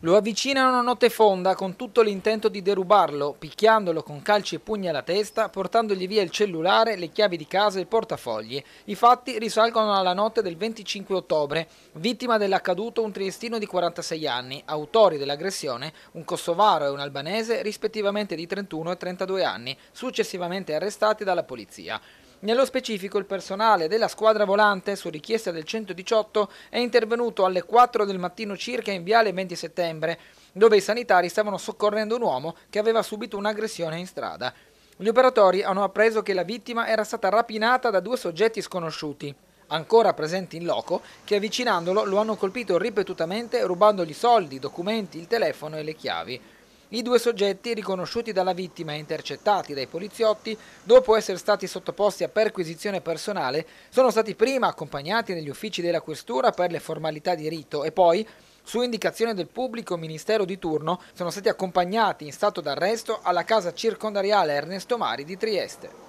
Lo avvicinano a notte fonda con tutto l'intento di derubarlo, picchiandolo con calci e pugni alla testa, portandogli via il cellulare, le chiavi di casa e il portafogli. I fatti risalgono alla notte del 25 ottobre, vittima dell'accaduto un triestino di 46 anni, autori dell'aggressione un kosovaro e un albanese rispettivamente di 31 e 32 anni, successivamente arrestati dalla polizia. Nello specifico il personale della squadra volante, su richiesta del 118, è intervenuto alle 4 del mattino circa in Viale 20 settembre, dove i sanitari stavano soccorrendo un uomo che aveva subito un'aggressione in strada. Gli operatori hanno appreso che la vittima era stata rapinata da due soggetti sconosciuti, ancora presenti in loco, che avvicinandolo lo hanno colpito ripetutamente rubandogli soldi, documenti, il telefono e le chiavi. I due soggetti, riconosciuti dalla vittima e intercettati dai poliziotti, dopo essere stati sottoposti a perquisizione personale, sono stati prima accompagnati negli uffici della Questura per le formalità di rito e poi, su indicazione del pubblico ministero di turno, sono stati accompagnati in stato d'arresto alla casa circondariale Ernesto Mari di Trieste.